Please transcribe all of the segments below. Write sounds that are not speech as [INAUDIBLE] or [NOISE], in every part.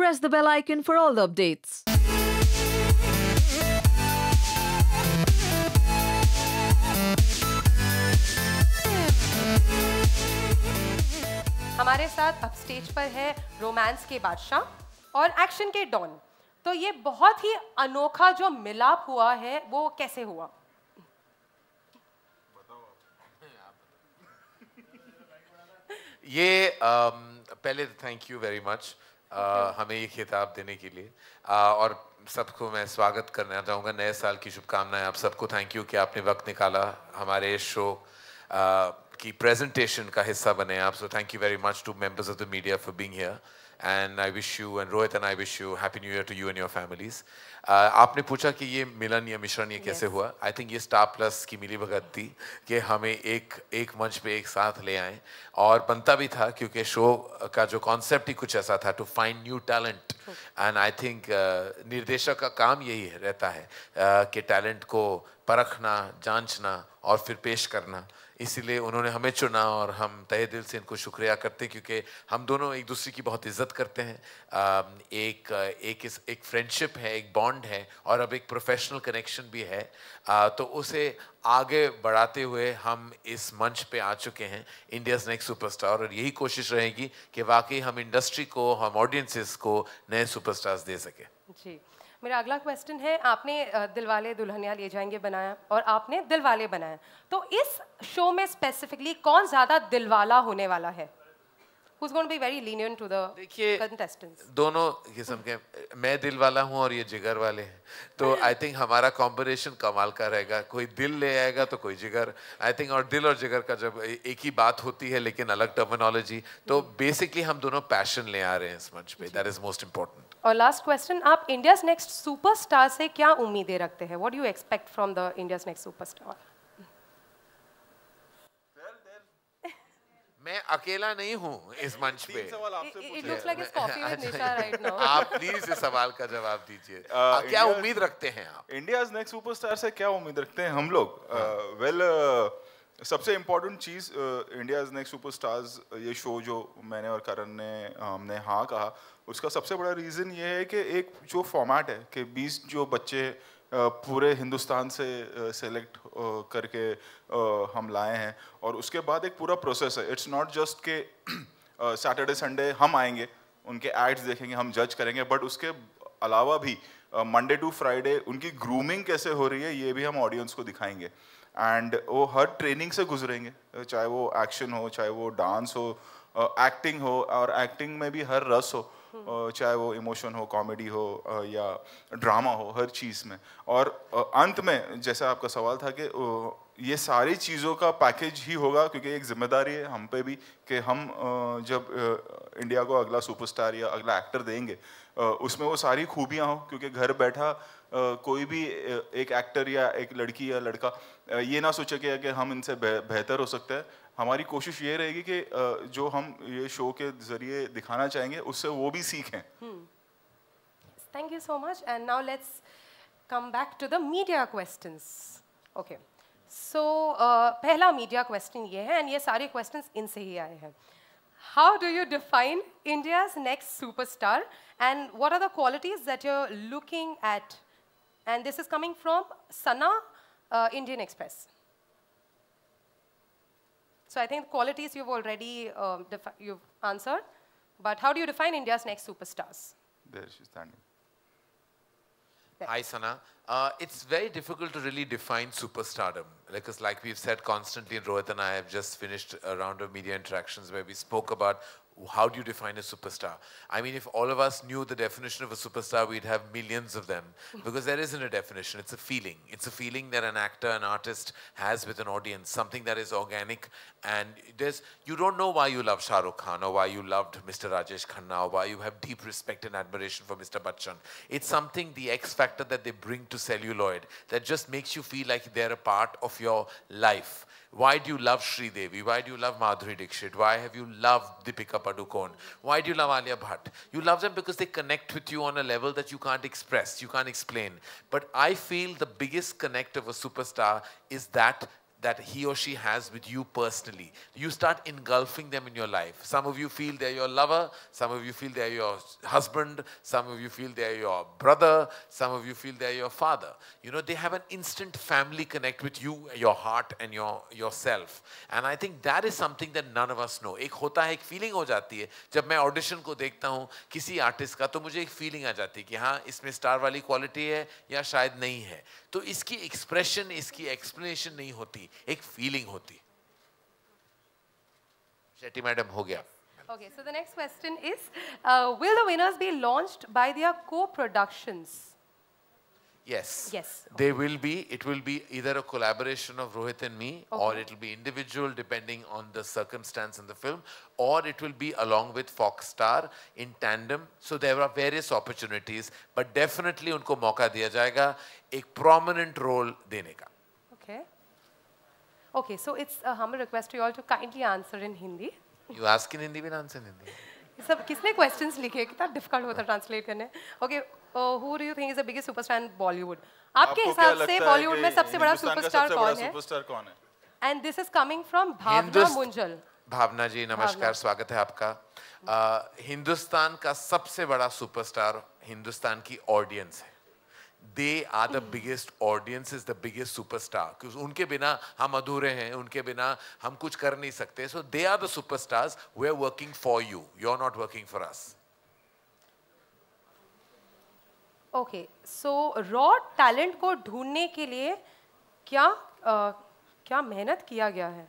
press the bell icon for all the updates. हमारे साथ अब स्टेज पर है रोमांस के बादशाह और एक्शन के डॉन तो ये बहुत ही अनोखा जो मिलाप हुआ है वो कैसे हुआ ये um, पहले थैंक यू वेरी मच हमें ये खिताब देने के लिए आ, और सबको मैं स्वागत करना चाहूँगा नए साल की शुभकामनाएं आप सबको थैंक यू कि आपने वक्त निकाला हमारे शो आ, की प्रेजेंटेशन का हिस्सा बने आप so thank you very much to members of the media for being here and I wish you and Rohit and I wish you happy new year to you and your families आपने पूछा कि ये मिलन या मिश्रण ये कैसे yes. हुआ I think ये स्टार प्लस की मिली भगत थी कि हमें एक एक मंच पे एक साथ ले आए और बनता भी था क्योंकि शो का जो कॉन्सेप्ट ही कुछ ऐसा था to find new talent and I think निर्देशक का काम यही रहता है uh, कि टैलेंट को परखना जांचना और फिर पेश करना इसीलिए उन्होंने हमें चुना और हम तय दिल से इनको शुक्रिया करते हैं क्योंकि हम दोनों एक दूसरे की बहुत इज्जत करते हैं एक एक इस एक फ्रेंडशिप है एक बॉन्ड है और अब एक प्रोफेशनल कनेक्शन भी है तो उसे आगे बढ़ाते हुए हम इस मंच पे आ चुके हैं इंडियाज़ नेक्स्ट सुपरस्टार और यही कोशिश रहेगी कि वाकई हम इंडस्ट्री को हम ऑडियंसिस को नए सुपरस्टार्स दे सकें जी मेरा अगला क्वेश्चन है आपने दिलवाले दुल्हनिया ले जाएंगे बनाया और आपने दिलवाले बनाया तो इस शो में स्पेसिफिकली कौन ज़्यादा दिलवाला होने वाला है who's going to be very lenient to the contestants दोनों किस्म के मैं दिल वाला हूँ और ये जिगर वाले हैं तो आई थिंक हमारा कॉम्बिनेशन कमाल का रहेगा कोई दिल ले आएगा तो कोई जिगर आई थिंक और दिल और जिगर का जब एक ही बात होती है लेकिन अलग टर्मिनोलॉजी तो बेसिकली हम दोनों पैशन ले आ रहे हैं इस मंच पे दैट इज मोस्ट इम्पोर्टेंट और लास्ट क्वेश्चन आप इंडियाज नेक्स्ट सुपरस्टार से क्या उम्मीदें रखते हैं what you expect from the India's next superstar मैं अकेला नहीं हूं इस मंच पे अच्छा, अच्छा, आप प्लीज इस सवाल का जवाब दीजिए uh, क्या उम्मीद रखते हैं आप इंडिया नेक्स्ट सुपरस्टार से क्या उम्मीद रखते हैं हम लोग वेल uh, हाँ। well, uh, सबसे इम्पोर्टेंट चीज़ इंडिया इज़ नेक्स्ट सुपरस्टार्स ये शो जो मैंने और करण ने हमने हाँ कहा उसका सबसे बड़ा रीज़न ये है कि एक जो फॉर्मेट है कि बीस जो बच्चे पूरे हिंदुस्तान से सेलेक्ट करके हम लाए हैं और उसके बाद एक पूरा प्रोसेस है इट्स नॉट जस्ट के सैटरडे संडे हम आएंगे उनके एड्स देखेंगे हम जज करेंगे बट उसके अलावा भी मंडे टू फ्राइडे उनकी ग्रूमिंग कैसे हो रही है ये भी हम ऑडियंस को दिखाएंगे एंड वो हर ट्रेनिंग से गुजरेंगे चाहे वो एक्शन हो चाहे वो डांस हो एक्टिंग हो और एक्टिंग में भी हर रस हो चाहे वो इमोशन हो कॉमेडी हो या ड्रामा हो हर चीज़ में और अंत में जैसा आपका सवाल था कि ये सारी चीज़ों का पैकेज ही होगा क्योंकि एक जिम्मेदारी है हम पे भी कि हम जब इंडिया को अगला सुपरस्टार या अगला एक्टर देंगे उसमें वो सारी खूबियाँ हों क्योंकि घर बैठा कोई भी एक एक्टर या एक लड़की या लड़का ये ना सोचे कि हम इनसे बेहतर हो सकते हैं हमारी कोशिश ये रहेगी कि जो हम ये शो के जरिए दिखाना चाहेंगे उससे वो भी सीखें thank you so much and now let's come back to the media question okay so पहला मीडिया क्वेश्चन ये है एंड ये सारे क्वेश्चन इनसे ही आए हैं how do you define India next super star and what are the qualities that you're looking at and this is coming from Sana Indian Express So I think qualities you've already uh, you've answered. But how do you define India's next superstars? There she's standing. Hi, Sana. Uh, it's very difficult to really define superstardom. Because like we've said constantly, and Rohit and I have just finished a round of media interactions where we spoke about how do you define a superstar? I mean, if all of us knew the definition of a superstar, we'd have millions of them [LAUGHS] because there isn't a definition. It's a feeling. It's a feeling that an actor, an artist has with an audience, something that is organic. And there's, you don't know why you love Shah Rukh Khan or why you loved Mr. Rajesh Khanna or why you have deep respect and admiration for Mr. Bachchan. It's something, the X factor that they bring to celluloid that just makes you feel like they're a part of your life. Why do you love Sri Devi? Why do you love Madhuri Dixit? Why have you loved Deepika Padukone? Why do you love Alia Bhatt? You love them because they connect with you on a level that you can't express, you can't explain. But I feel the biggest connect of a superstar is that that he or she has with you personally. You start engulfing them in your life. Some of you feel they're your lover, some of you feel they're your husband, some of you feel they're your brother, some of you feel they're your father. You know, they have an instant family connect with you, your heart and your yourself. And I think that is something that none of us know. Ek hota hai, ek feeling ho jati hai. Jab main audition ko dekhta हूँ kisi artist ka, to mujhe ek feeling आ jati है कि हाँ इसमें star वाली quality है या शायद नहीं है तो इसकी एक्सप्रेशन इसकी एक्सप्लेनेशन नहीं होती एक फीलिंग होती शेट्टी मैडम हो गया Okay, so the next question is, uh, will the winners be launched by their co-productions? Yes. Yes. They okay. will be, it will be either a collaboration of Rohit and me, okay. or it will be individual depending on the circumstance in the film, or it will be along with Fox Star in tandem. So there are various opportunities, but definitely unko mauka diya jayega, ek prominent role dene ka. Okay, so it's a humble request to you all to kindly answer in Hindi. You ask in Hindi, we answer in Hindi. सब किसने questions लिखे कितना difficult होता translate करने okay who do you think is the biggest superstar in Bollywood आपके हिसाब से बॉलीवुड में सबसे बड़ा सुपरस्टार कौन है सुपरस्टार कौन है and this is coming from Bhavna Munjal Bhavna ji नमस्कार स्वागत है आपका हिंदुस्तान uh, का सबसे बड़ा सुपरस्टार हिंदुस्तान की ऑडियंस है they are the biggest audience is the biggest superstar क्योंकि उनके बिना हम अधूरे हैं उनके बिना हम कुछ कर नहीं सकते so they are the superstars we are working for you you are not working for us okay so raw talent को ढूंढने के लिए क्या uh, क्या मेहनत किया गया है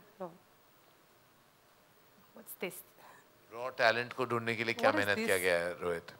रॉ टैलेंट को ढूंढने के लिए क्या मेहनत किया गया है Rohit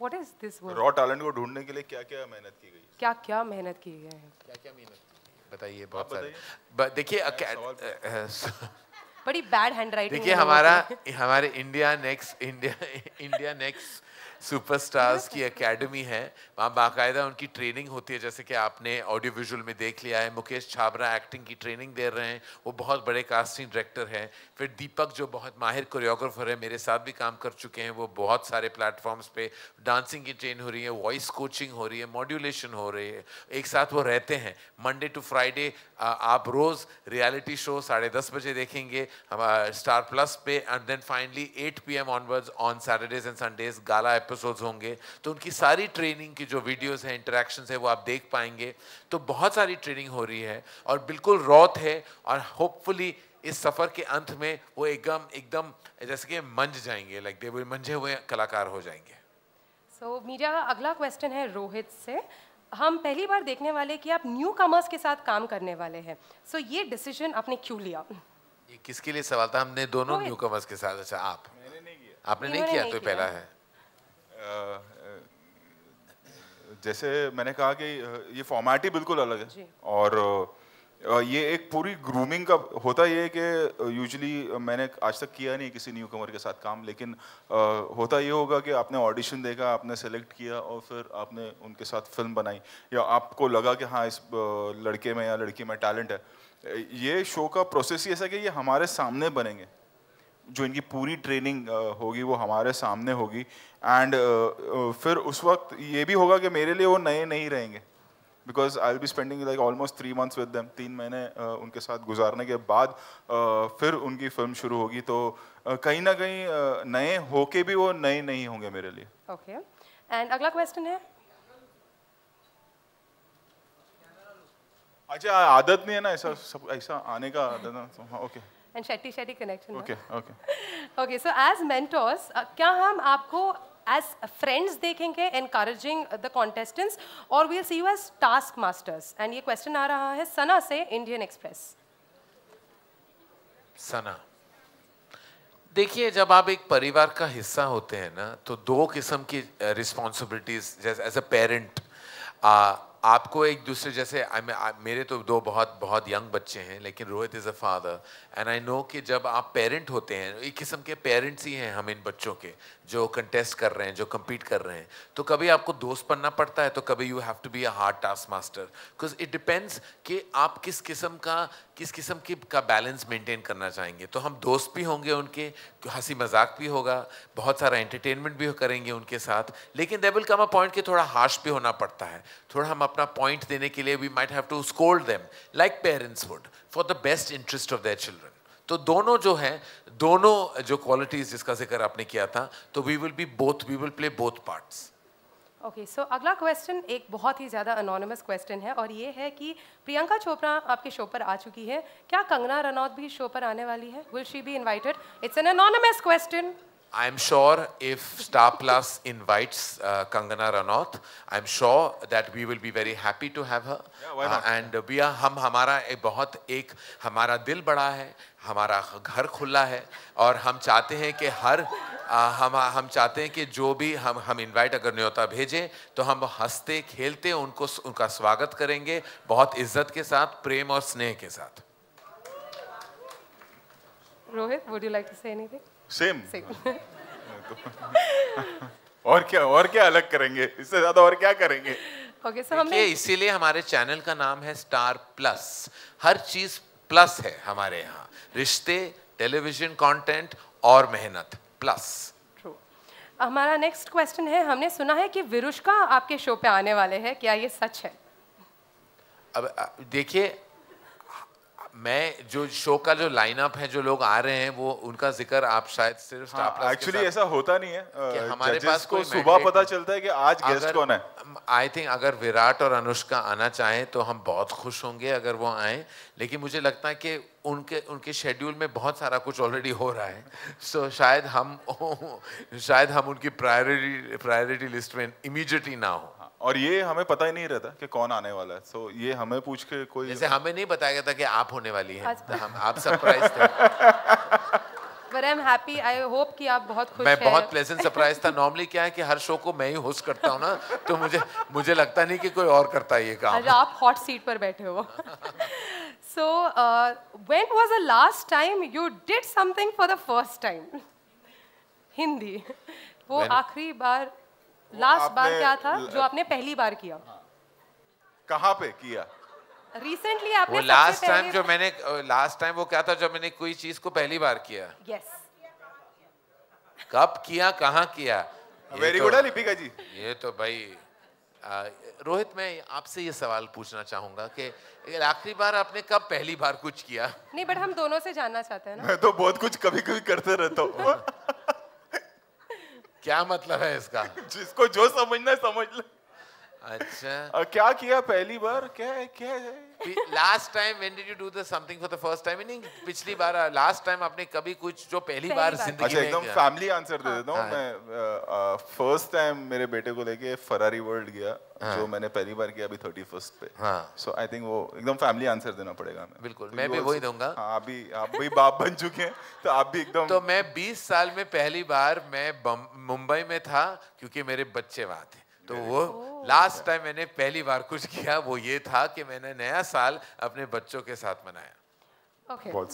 What is this word? Raw talent को ढूंढने के लिए क्या क्या मेहनत की गई क्या क्या मेहनत की गई है क्या क्या मेहनत बताइए बहुत सारे देखिए अके- [LAUGHS] बड़ी बैड हैंड राइट देखिए हमारा हमारे India next India India next superstars की एकेडमी है वहाँ बाकायदा उनकी ट्रेनिंग होती है जैसे कि आपने ऑडियो विजुअल में देख लिया है मुकेश छाबरा एक्टिंग की ट्रेनिंग दे रहे हैं वो बहुत बड़े कास्टिंग डायरेक्टर हैं फिर दीपक जो बहुत माहिर कोरियोग्राफर है मेरे साथ भी काम कर चुके हैं वो बहुत सारे प्लेटफॉर्म्स पे डांसिंग की ट्रेन हो रही है वॉइस कोचिंग हो रही है मॉड्यूलेशन हो रही है एक साथ वो रहते हैं मंडे टू फ्राइडे आप रोज़ रियलिटी शो साढ़े दस बजे देखेंगे स्टार प्लस पे and then finally 8 PM onwards on Saturdays and Sundays gala episodes होंगे तो उनकी सारी ट्रेनिंग की जो वीडियोस हैं इंटरेक्शन है वो आप देख पाएंगे तो बहुत सारी ट्रेनिंग हो रही है और बिल्कुल रॉथ है और होपफुली इस सफ़र के अंत में वो एकदम एकदम जैसे कि मंज जाएंगे लाइक दे मंझे हुए कलाकार हो जाएंगे सो so, मेरा अगला क्वेश्चन है रोहित से हम पहली बार देखने वाले कि आप न्यू कमर्स के साथ काम करने वाले हैं सो so, ये डिसीजन आपने क्यों लिया ये किसके लिए सवाल था हमने दोनों न्यू कमर्स के साथ अच्छा आप मैंने नहीं किया आपने नहीं किया तो पहला है जैसे मैंने कहा कि ये फॉर्मेट ही बिल्कुल अलग है और ये एक पूरी ग्रूमिंग का होता ये है कि यूजली मैंने आज तक किया नहीं किसी न्यू कमर के साथ काम लेकिन होता ये होगा कि आपने ऑडिशन देखा आपने सेलेक्ट किया और फिर आपने उनके साथ फिल्म बनाई या आपको लगा कि हाँ इस लड़के में या लड़की में टैलेंट है ये शो का प्रोसेस ही ऐसा कि ये हमारे सामने बनेंगे जो इनकी पूरी ट्रेनिंग होगी वो हमारे सामने होगी एंड फिर उस वक्त ये भी होगा कि मेरे लिए वो नए नहीं रहेंगे because I be spending like almost three months with them तीन महीने उनके साथ गुजारने के बाद फिर उनकी फिल्म शुरू होगी तो कहीं ना कहीं नए होके भी वो नए नहीं होंगे मेरे लिए ओके okay. एंड अगला क्वेश्चन है अच्छा आदत नहीं है ना ऐसा सब ऐसा आने का आदत ना तो हाँ okay and Shetty Shetty connection okay okay okay so as mentors क्या हम आपको एज फ्रेंड्स देखेंगे एनकरेजिंग द कॉन्टेस्टेंट्स और we'll see you as task masters and ये क्वेश्चन आ रहा है सना से इंडियन एक्सप्रेस सना देखिए जब आप एक परिवार का हिस्सा होते हैं ना तो दो किस्म की रिस्पॉन्सिबिलिटीज uh, जैसे एज अ पेरेंट आपको एक दूसरे जैसे आई mean, मेरे तो दो बहुत बहुत यंग बच्चे हैं लेकिन Rohit is a father and I know कि जब आप पेरेंट होते हैं एक किस्म के पेरेंट्स ही हैं हम इन बच्चों के जो कंटेस्ट कर रहे हैं जो कम्पीट कर रहे हैं तो कभी आपको दोस्त बनना पड़ता है तो कभी you have to be a hard task master because it depends कि आप किस किस्म का किस किस्म की का बैलेंस मेंटेन करना चाहेंगे तो हम दोस्त भी होंगे उनके हंसी मजाक भी होगा बहुत सारा एंटरटेनमेंट भी करेंगे उनके साथ लेकिन there will come a point कि थोड़ा हार्श भी होना पड़ता है थोड़ा हम अपना पॉइंट देने के लिए we might have to scold them like parents would for the best interest of their children तो दोनों जो हैं दोनों जो क्वालिटीज जिसका जिक्र आपने किया था तो we will be both we will play both parts okay so अगला क्वेश्चन एक बहुत ही ज़्यादा अनोनमस क्वेश्चन है और ये है कि प्रियंका चोपड़ा आपके शो पर आ चुकी है क्या कंगना रनौत भी शो पर आने वाली है will she be invited it's an anonymous question I'm sure if Star Plus invites uh, Kangana Ranaut, I'm sure that we will be very happy to have her. Yeah, why not? Uh, and we are हम हमारा एक बहुत एक हमारा दिल बड़ा है हमारा घर खुला है और हम चाहते हैं कि हर आ, हम हम चाहते हैं कि जो भी हम हम इनवाइट अगर न्योता भेजें तो हम हंसते खेलते उनको उनका स्वागत करेंगे बहुत इज्जत के साथ प्रेम और स्नेह के साथ Rohit would you like to say anything same [LAUGHS] और क्या और क्या अलग करेंगे इससे ज्यादा और क्या करेंगे ओके सो हमने इसीलिए हमारे चैनल का नाम है स्टार प्लस हर चीज प्लस है हमारे यहाँ रिश्ते टेलीविजन कंटेंट और मेहनत प्लस हमारा नेक्स्ट क्वेश्चन है हमने सुना है कि विरुष्का आपके शो पे आने वाले हैं क्या ये सच है अब देखिए मैं जो शो का जो लाइनअप है जो लोग आ रहे हैं वो उनका जिक्र आप शायद सिर्फ हाँ, एक्चुअली ऐसा होता नहीं है कि हमारे पास को सुबह पता चलता है कि आज गेस्ट कौन है आई थिंक अगर विराट और अनुष्का आना चाहें तो हम बहुत खुश होंगे अगर वो आए लेकिन मुझे लगता है कि उनके उनके शेड्यूल में बहुत सारा कुछ ऑलरेडी हो रहा है सो so, शायद हम [LAUGHS] शायद हम उनकी प्रायोरिटी प्रायोरिटी लिस्ट में इमिजिएटली ना हो और ये हमें पता ही नहीं रहता कि कौन आने वाला है सो so, ये हमें पूछ के कोई जैसे हमें नहीं बताया गया था कि आप होने वाली हैं तो हम आप सरप्राइज थे I am happy I hope कि आप बहुत खुश मैं है. बहुत प्लेजेंट सरप्राइज था नॉर्मली क्या है कि हर शो को मैं ही होस्ट करता हूँ ना तो मुझे मुझे लगता नहीं कि कोई और करता है ये काम अरे अच्छा, आप हॉट सीट पर बैठे हो so when was the last time you did something for the first time Hindi वो आखिरी बार लास्ट बार क्या था जो आपने पहली बार किया हाँ। कहाँ पे किया रिसेंटली आपने वो लास्ट टाइम जो मैंने लास्ट टाइम वो क्या था जब मैंने कोई चीज को पहली बार किया यस कब किया कहाँ किया वेरी गुड तो- है लिपिका जी ये तो भाई रोहित मैं आपसे ये सवाल पूछना चाहूंगा कि आखिरी बार आपने कब पहली बार कुछ किया नहीं बट हम दोनों से जानना चाहते हैं ना मैं तो बहुत कुछ कभी कभी करते रहता हूँ क्या मतलब है इसका जिसको जो समझना है समझ ले अच्छा क्या किया पहली बार क्या क्या है last time when did you do the something for the first time नहीं पिछली बार लास्ट uh, टाइम आपने कभी कुछ जो पहली, पहली बार जिंदगी अच्छा, एकदम फैमिली आंसर दे हाँ। देता हूं हाँ। मैं फर्स्ट uh, टाइम uh, मेरे बेटे को लेके फरारी वर्ल्ड गया हाँ. जो मैंने पहली बार किया अभी थर्टी फर्स्ट पे सो आई थिंक वो एकदम फैमिली आंसर देना पड़ेगा तो मैं बिल्कुल मैं भी वही दूंगा हाँ, आप भी आप भी बाप बन चुके हैं तो आप भी एकदम तो मैं 20 साल में पहली बार मैं मुंबई में था क्योंकि मेरे बच्चे वहां थे तो वो लास्ट टाइम मैंने पहली बार कुछ किया वो ये था कि मैंने नया साल अपने बच्चों के साथ मनाया uh,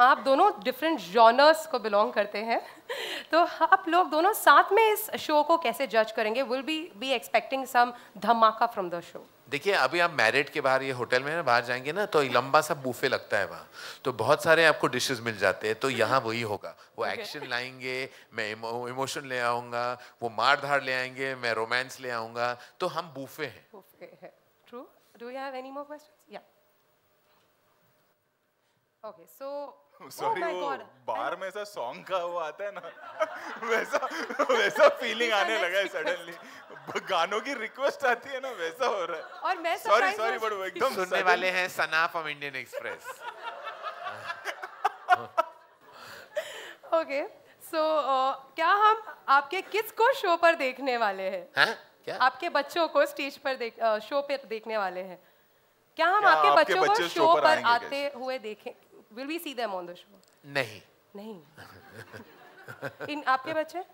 आप दोनों डिफरेंट जॉनर्स को बिलोंग करते हैं [LAUGHS] तो आप लोग दोनों साथ में इस शो को कैसे जज करेंगे will be be expecting some dhamaka from the show देखिए अभी आप मैरिट के बाहर ये होटल में ना बाहर जाएंगे ना तो लंबा सा बूफे लगता है वहाँ तो बहुत सारे आपको डिशेस मिल जाते हैं तो हम्म। यहाँ वही होगा वो एक्शन लाएंगे मैं इमोशन ले आऊँगा वो मार धाड़ ले आएंगे मैं रोमांस ले आऊँगा तो हम बूफे हैं true do you have any more questions या ओके सो सॉरी [LAUGHS] oh वो बार में ऐसा सॉन्ग का वो आता है ना [LAUGHS] वैसा वैसा फीलिंग आने लगा है सडनली [LAUGHS] गानों की रिक्वेस्ट आती है ना वैसा हो रहा है और मैं सॉरी सॉरी बट वो एकदम सुनने वाले हैं Sana from Indian Express okay so क्या हम आपके किस को शो पर देखने वाले हैं क्या आपके बच्चों को स्टेज पर देख शो uh, पर देखने वाले हैं क्या हम आपके बच्चों को शो पर आते हुए देखें will we see them on the show नहीं नहीं इन आपके बच्चे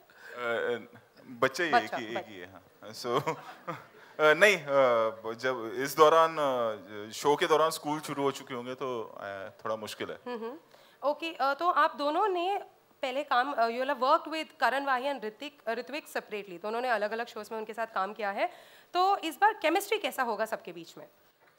बच्चे ही एक ही एक ही है सो हाँ। [LAUGHS] नहीं जब इस दौरान शो के दौरान स्कूल शुरू हो चुके होंगे तो थोड़ा मुश्किल है हम्म, हम्म। ओके okay, तो आप दोनों ने पहले काम you have worked with Karan Wahi and Hrithik Ritvik separately तो उन्होंने अलग अलग शोज में उनके साथ काम किया है तो इस बार केमिस्ट्री कैसा होगा सबके बीच में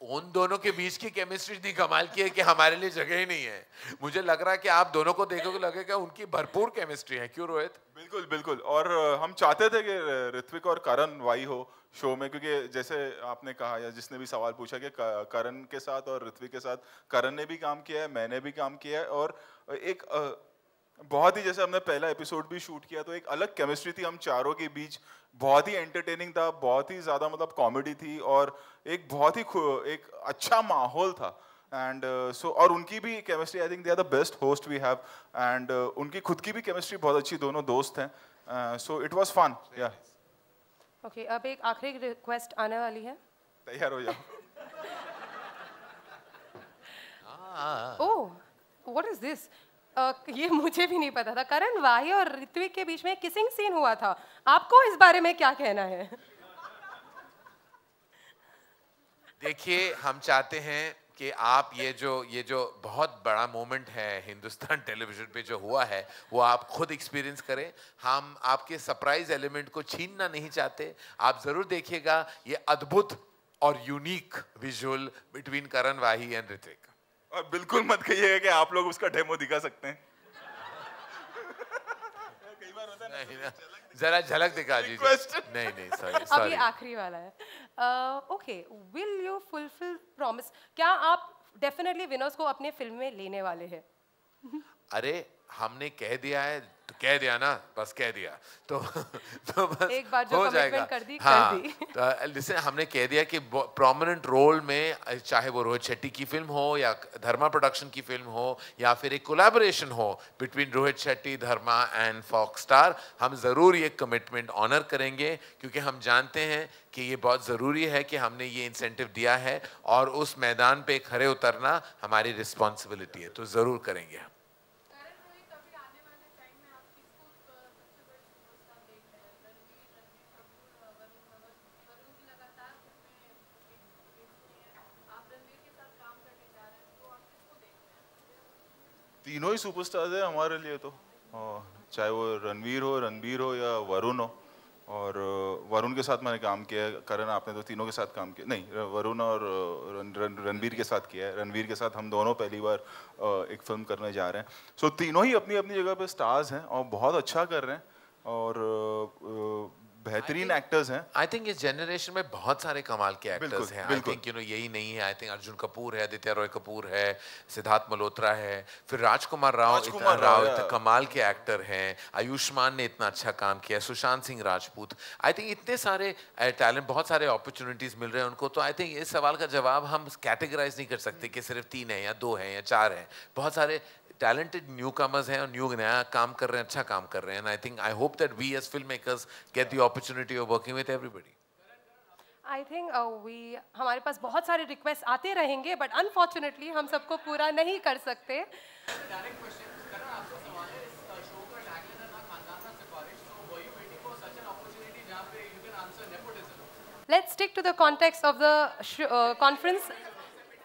उन दोनों के बीच की केमिस्ट्री इतनी कमाल की है कि हमारे लिए जगह ही नहीं है मुझे लग रहा है कि आप दोनों को देखोगे लगेगा उनकी भरपूर केमिस्ट्री है क्यों रोहित बिल्कुल बिल्कुल और हम चाहते थे कि ऋत्विक और करण वाई हो शो में क्योंकि जैसे आपने कहा या जिसने भी सवाल पूछा कि करण के साथ और ऋत्विक के साथ करण ने भी काम किया है मैंने भी काम किया है और एक बहुत ही जैसे हमने पहला एपिसोड भी शूट किया तो एक अलग केमिस्ट्री थी हम चारों के बीच बहुत ही एंटरटेनिंग था बहुत ही ज़्यादा मतलब कॉमेडी थी और एक बहुत ही एक अच्छा माहौल था एंड सो uh, so, और उनकी भी chemistry I think they are the best host we have and उनकी खुद की भी केमिस्ट्री बहुत अच्छी दोनों दोस्त हैं सो इट वॉज फन या ओके अब एक आखिरी रिक्वेस्ट आने वाली है तैयार हो जाओ [LAUGHS] ओह व्हाट इज दिस ये मुझे भी नहीं पता था करण वाही और ऋत्विक के बीच में किसिंग सीन हुआ था आपको इस बारे में क्या कहना है देखिए हम चाहते हैं कि आप ये जो ये जो बहुत बड़ा मोमेंट है हिंदुस्तान टेलीविजन पे जो हुआ है वो आप खुद एक्सपीरियंस करें हम आपके सरप्राइज एलिमेंट को छीनना नहीं चाहते आप ज़रूर देखिएगा ये अद्भुत और unique visual between Karan Wahi and Hrithik और बिल्कुल मत कहिएगा कि आप लोग उसका डेमो दिखा सकते हैं नहीं जरा झलक दिखा दीजिए नहीं नहीं सॉरी [LAUGHS] सॉरी आखिरी वाला है okay will you fulfil promise क्या आप डेफिनेटली विनर्स को अपने फिल्म में लेने वाले हैं अरे हमने कह दिया है तो कह दिया ना बस कह दिया तो तो बस एक बार जो हो जाएगा कर दी, हाँ कर दी। तो हमने कह दिया कि प्रोमिनेंट रोल में चाहे वो रोहित शेट्टी की फिल्म हो या धर्मा प्रोडक्शन की फिल्म हो या फिर एक कोलैबोरेशन हो between Rohit Shetty Dharma and Fox Star हम ज़रूर ये कमिटमेंट ऑनर करेंगे क्योंकि हम जानते हैं कि ये बहुत ज़रूरी है कि हमने ये इंसेंटिव दिया है और उस मैदान पे खड़े उतरना हमारी रिस्पॉन्सिबिलिटी है तो ज़रूर करेंगे हम तीनों ही सुपरस्टार्स हैं हमारे लिए तो चाहे वो रणवीर हो रणबीर हो या वरुण हो और वरुण के साथ मैंने काम किया है करण आपने तो तीनों के साथ काम किया नहीं वरुण और रणबीर के साथ किया है रणवीर के साथ हम दोनों पहली बार एक फिल्म करने जा रहे हैं सो तीनों ही अपनी अपनी जगह पे स्टार्स हैं और बहुत अच्छा कर रहे हैं और बेहतरीन एक्टर्स हैं आई थिंक इस जनरेशन में बहुत सारे कमाल के एक्टर्स हैं आई थिंक यू नो यही नहीं है आई थिंक अर्जुन कपूर है आदित्य रॉय कपूर है सिद्धार्थ मल्होत्रा है फिर राजकुमार राव राजकुमार राव इतने कमाल के एक्टर हैं आयुष्मान ने इतना अच्छा काम किया सुशांत सिंह राजपूत आई थिंक इतने सारे टैलेंट eh, बहुत सारे अपॉर्चुनिटीज मिल रहे हैं उनको तो आई थिंक इस सवाल का जवाब हम कैटेगराइज नहीं कर सकते कि सिर्फ तीन है या दो है या चार है बहुत सारे talented newcomers hain aur new naya kaam kar rahe hain acha kaam kar rahe hain and i think i hope that we as filmmakers get the opportunity of working with everybody I think we हमारे पास बहुत सारे request आते रहेंगे but unfortunately हम सबको पूरा नहीं कर सकते Let's stick to the context of the uh, conference.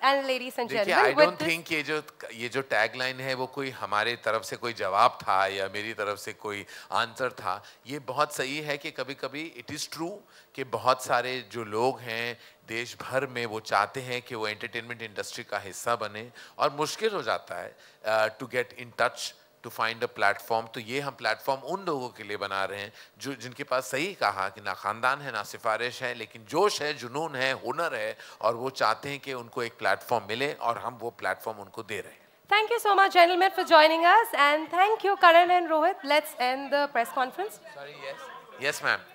and ladies and gentlemen. I don't think ये जो ये जो tagline है वो कोई हमारे तरफ से कोई जवाब था या मेरी तरफ से कोई आंसर था ये बहुत सही है कि कभी कभी इट इज़ ट्रू कि बहुत सारे जो लोग हैं देश भर में वो चाहते हैं कि वो एंटरटेनमेंट इंडस्ट्री का हिस्सा बने और मुश्किल हो जाता है to get in touch to find a platform तो ये हम प्लेटफॉर्म उन लोगों के लिए बना रहे हैं जो जिनके पास सही कहा कि ना ख़ानदान है ना सिफारिश है लेकिन जोश है जुनून है हुनर है और वो चाहते हैं कि उनको एक प्लेटफॉर्म मिले और हम वो प्लेटफॉर्म उनको दे रहे हैं Thank you so much, gentlemen, for joining us. And thank you, Karan and Rohit. Let's end the press conference. Sorry, yes. Yes, ma'am.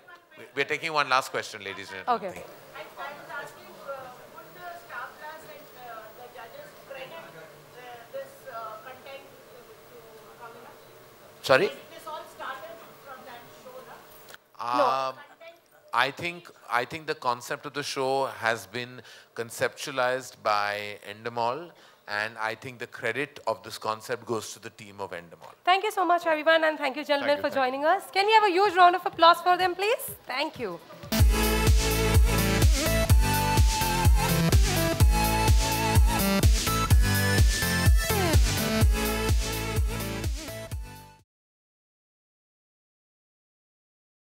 We're taking one last question, ladies and gentlemen. Okay. Sorry? No. Um, I think I think the concept of the show has been conceptualized by Endemol and I think the credit of this concept goes to the team of Endemol. Thank you so much everyone and thank you gentlemen thank you, for joining you. us. Can we have a huge round of applause for them please? Thank you.